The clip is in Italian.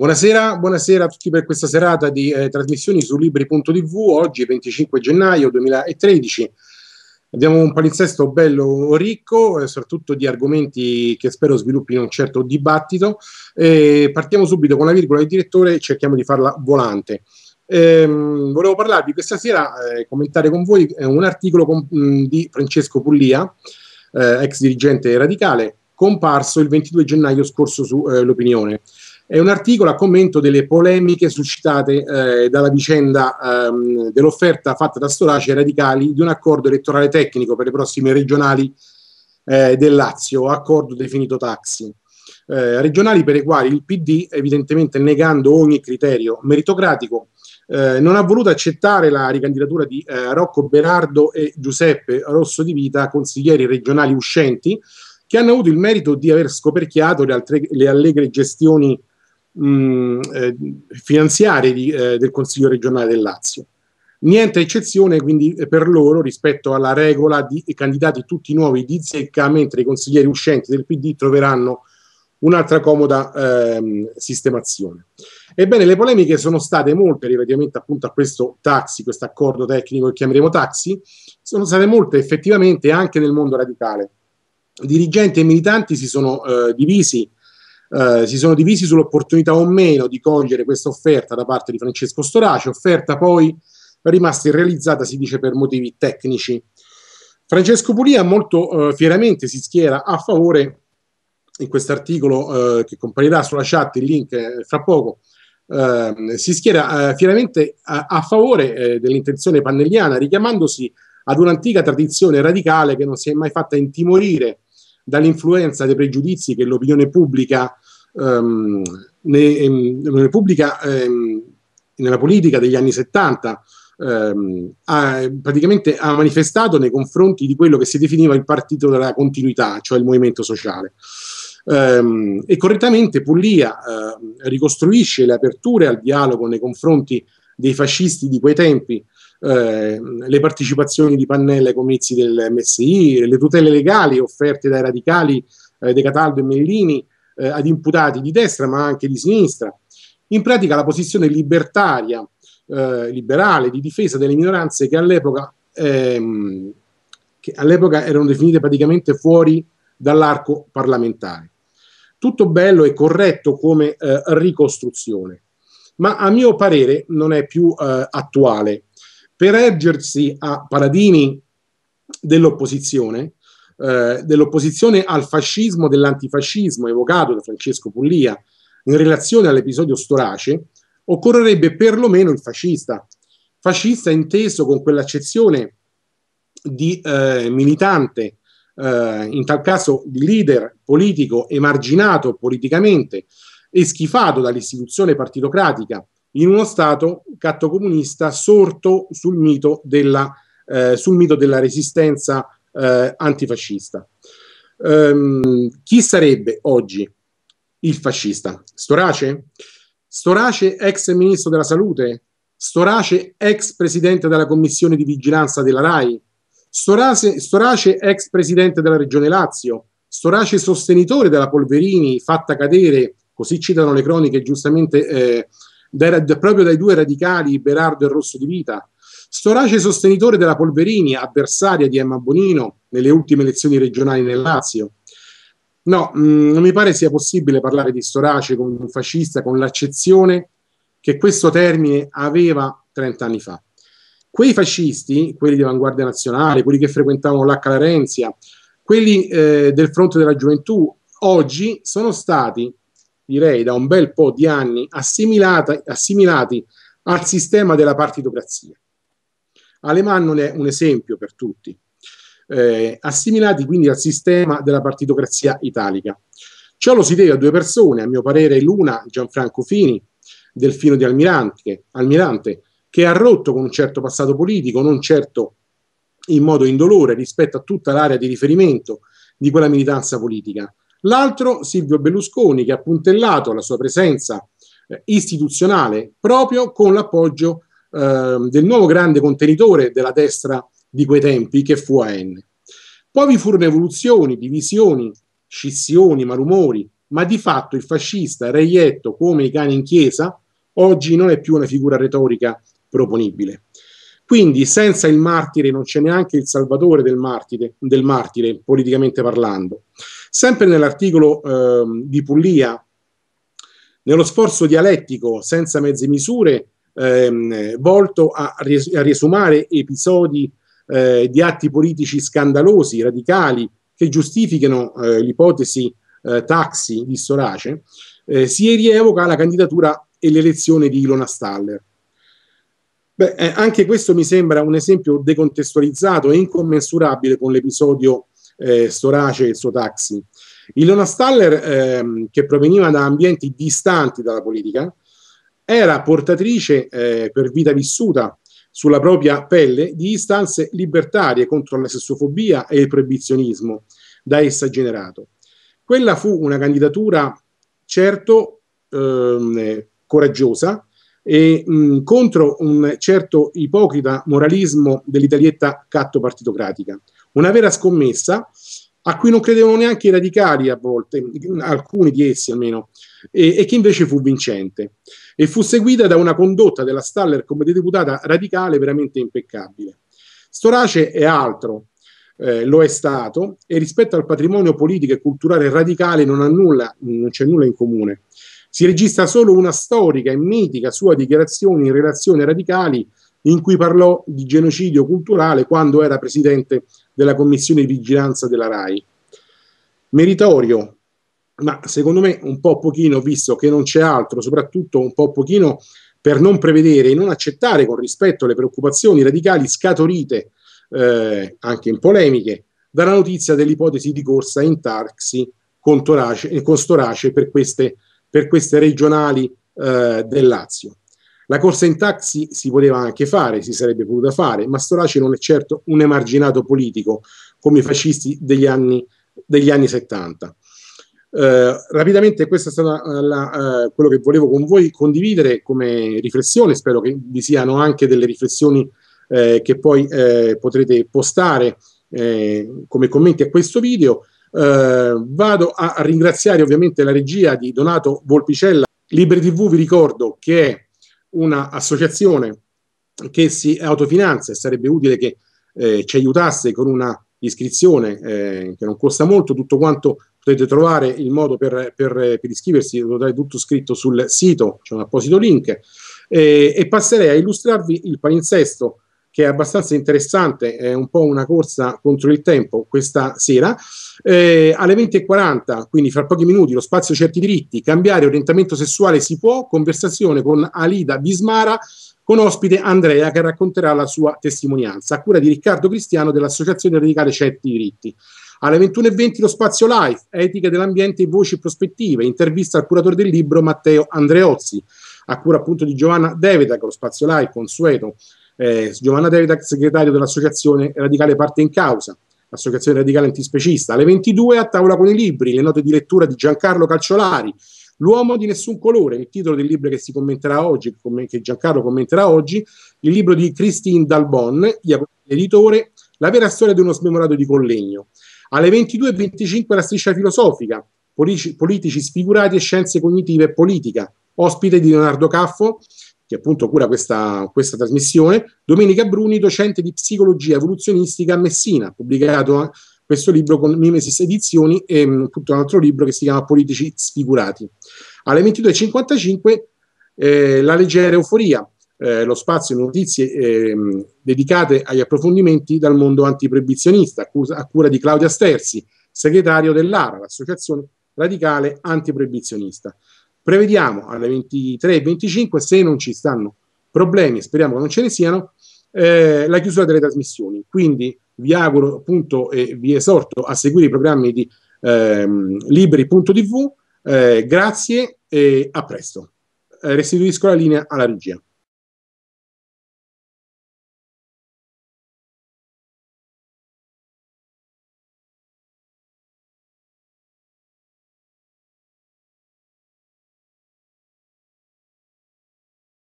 Buonasera, buonasera, a tutti per questa serata di eh, trasmissioni su libri.tv, oggi 25 gennaio 2013. Abbiamo un palinsesto bello ricco, eh, soprattutto di argomenti che spero sviluppino un certo dibattito. Eh, partiamo subito con la virgola del direttore e cerchiamo di farla volante. Ehm, volevo parlarvi questa sera, eh, commentare con voi eh, un articolo con, mh, mm, di Francesco Pullia, eh, ex dirigente radicale, comparso il 22 gennaio scorso su L'Opinione. È un articolo a commento delle polemiche suscitate eh, dalla vicenda ehm, dell'offerta fatta da Storace ai radicali di un accordo elettorale tecnico per le prossime regionali eh, del Lazio, accordo definito taxi. Eh, regionali per le quali il PD, evidentemente negando ogni criterio meritocratico, eh, non ha voluto accettare la ricandidatura di eh, Rocco Berardo e Giuseppe Rosso di Vita, consiglieri regionali uscenti, che hanno avuto il merito di aver scoperchiato le, altre, le allegre gestioni mh, mm, eh, finanziarie di, eh, del Consiglio regionale del Lazio. Niente eccezione quindi eh, per loro rispetto alla regola di candidati tutti nuovi di zecca, mentre i consiglieri uscenti del PD troveranno un'altra comoda ehm, sistemazione. Ebbene, le polemiche sono state molte relativamente appunto a questo taxi, questo accordo tecnico che chiameremo taxi, sono state molte effettivamente anche nel mondo radicale. Dirigenti e militanti si sono eh, divisi eh, si sono divisi sull'opportunità o meno di cogliere questa offerta da parte di Francesco Storace, offerta poi rimasta irrealizzata, si dice, per motivi tecnici. Francesco Pulia molto eh, fieramente si schiera a favore in quest'articolo eh, che comparirà sulla chat il link eh, fra poco. Ehm, si schiera eh, fieramente a, a favore eh, dell'intenzione pannelliana, richiamandosi ad un'antica tradizione radicale che non si è mai fatta intimorire dall'influenza dei pregiudizi che l'opinione pubblica ehm, ne, ehm, Repubblica, ehm, nella politica degli anni 70 ehm, ha, praticamente ha manifestato nei confronti di quello che si definiva il partito della continuità, cioè il movimento sociale. Ehm, e correttamente Puglia ricostruisce le aperture al dialogo nei confronti dei fascisti di quei tempi, eh, le partecipazioni di Pannella ai comizi del MSI, le tutele legali offerte dai radicali eh, De Cataldo e Mellini, eh, ad imputati di destra ma anche di sinistra. In pratica la posizione libertaria, eh, liberale, di difesa delle minoranze che all'epoca, ehm, che all'epoca erano definite praticamente fuori dall'arco parlamentare. Tutto bello e corretto come eh, ricostruzione, ma a mio parere non è più eh, attuale. Per ergersi a paladini dell'opposizione, eh, dell'opposizione al fascismo, dell'antifascismo evocato da Francesco Pullia in relazione all'episodio Storace, occorrerebbe perlomeno il fascista. Fascista inteso con quell'accezione di eh, militante, eh, in tal caso di leader politico emarginato politicamente e schifato dall'istituzione partitocratica in uno Stato cattocomunista sorto sul mito della, eh, sul mito della resistenza eh, antifascista. Um, chi sarebbe oggi il fascista? Storace? Storace ex ministro della salute? Storace ex presidente della commissione di vigilanza della RAI? Storace, Storace ex presidente della regione Lazio? Storace sostenitore della Polverini fatta cadere, così citano le croniche giustamente, eh, da, proprio dai due radicali Berardo e Rosso di Vita? Storace sostenitore della Polverini, avversaria di Emma Bonino nelle ultime elezioni regionali nel Lazio. No, mh, mm, non mi pare sia possibile parlare di Storace come un fascista con l'accezione che questo termine aveva 30 anni fa. Quei fascisti, quelli di Avanguardia Nazionale, quelli che frequentavano l'H. Larenzia, quelli eh, del fronte della gioventù, oggi sono stati, direi, da un bel po' di anni assimilati al sistema della partitocrazia Alemanno è un esempio per tutti, eh, assimilati quindi al sistema della partitocrazia italica. Ciò lo si deve a due persone, a mio parere l'una Gianfranco Fini, Delfino di Almirante, Almirante che ha rotto con un certo passato politico, non certo in modo indolore rispetto a tutta l'area di riferimento di quella militanza politica. L'altro Silvio Berlusconi che ha puntellato la sua presenza eh, istituzionale proprio con l'appoggio Ehm, del nuovo grande contenitore della destra di quei tempi che fu AN. Poi vi furono evoluzioni, divisioni, scissioni, malumori, ma di fatto il fascista reietto come i cani in chiesa oggi non è più una figura retorica proponibile. Quindi senza il martire non c'è neanche il salvatore del martire, del martire politicamente parlando. Sempre nell'articolo eh, di Pullia, nello sforzo dialettico senza mezze misure, ehm, volto a, ries- a, riesumare episodi eh, di atti politici scandalosi, radicali, che giustifichino eh, l'ipotesi eh, taxi di Storace, eh, si rievoca la candidatura e l'elezione di Ilona Staller. Beh, eh, anche questo mi sembra un esempio decontestualizzato e incommensurabile con l'episodio eh, Storace e il suo taxi. Ilona Staller, ehm, che proveniva da ambienti distanti dalla politica, era portatrice eh, per vita vissuta sulla propria pelle di istanze libertarie contro la sessofobia e il proibizionismo da essa generato. Quella fu una candidatura certo ehm, coraggiosa e mh, contro un certo ipocrita moralismo dell'italietta catto partitocratica. Una vera scommessa a cui non credevano neanche i radicali a volte, alcuni di essi almeno, e, e che invece fu vincente e fu seguita da una condotta della Staller come deputata radicale veramente impeccabile. Storace è altro, eh, lo è stato, e rispetto al patrimonio politico e culturale radicale non, ha nulla, non c'è nulla in comune. Si registra solo una storica e mitica sua dichiarazione in relazione ai radicali in cui parlò di genocidio culturale quando era presidente della commissione di vigilanza della RAI. Meritorio, ma secondo me un po' pochino, visto che non c'è altro, soprattutto un po' pochino per non prevedere e non accettare con rispetto le preoccupazioni radicali scaturite eh, anche in polemiche dalla notizia dell'ipotesi di corsa in taxi con, torace, con Storace per queste, per queste regionali eh, del Lazio. La corsa in taxi si poteva anche fare, si sarebbe potuta fare, ma Storace non è certo un emarginato politico come i fascisti degli anni, degli anni 70. Eh, rapidamente questo è stato eh, la, eh, quello che volevo con voi condividere come riflessione, spero che vi siano anche delle riflessioni eh, che poi eh, potrete postare come commenti a questo video. vado a ringraziare ovviamente la regia di Donato Volpicella. Liberi TV vi ricordo che è un'associazione che si autofinanzia e sarebbe utile che ci aiutasse con una iscrizione che non costa molto, tutto quanto potete trovare il modo per, per, eh, per iscriversi, lo trovate tutto scritto sul sito, c'è un apposito link, e, e passerei a illustrarvi il palinsesto che è abbastanza interessante, è un po' una corsa contro il tempo questa sera. Eh, alle 20.40, quindi fra pochi minuti, lo spazio certi diritti, cambiare orientamento sessuale si può, conversazione con Alida Bismara, con ospite Andrea che racconterà la sua testimonianza, a cura di Riccardo Cristiano dell'Associazione Radicale Certi Diritti. Alle 21.20 lo spazio live, etica dell'ambiente, voci e prospettive, intervista al curatore del libro Matteo Andreozzi, a cura appunto di Giovanna Devedac, lo spazio live consueto, eh, Giovanna Devedac, segretario dell'associazione radicale parte in causa. Associazione Radicale Antispecista. Alle 22 a tavola con i libri, le note di lettura di Giancarlo Calciolari, L'uomo di nessun colore, il titolo del libro che si commenterà oggi, che Giancarlo commenterà oggi, il libro di Christine Dalbon, editore, La vera storia di uno smemorato di Collegno. Alle 22.25 la striscia filosofica, politici, politici sfigurati e scienze cognitive e politica, ospite di Leonardo Caffo, che appunto cura questa, questa, trasmissione, Domenica Bruni, docente di psicologia evoluzionistica a Messina, pubblicato eh, questo libro con Mimesis Edizioni e mm, appunto un altro libro che si chiama Politici sfigurati. Alle 22.55 eh, La leggera euforia, eh, lo spazio notizie ehm, dedicate agli approfondimenti dal mondo antiproibizionista, a cura di Claudia Sterzi, segretario dell'ARA, l'associazione radicale antiproibizionista. Prevediamo alle 23.25, se non ci stanno problemi, speriamo che non ce ne siano, eh, la chiusura delle trasmissioni. Quindi vi auguro appunto e vi esorto a seguire i programmi di ehm, liberi.tv. Eh, grazie e a presto. Eh, restituisco la linea alla regia.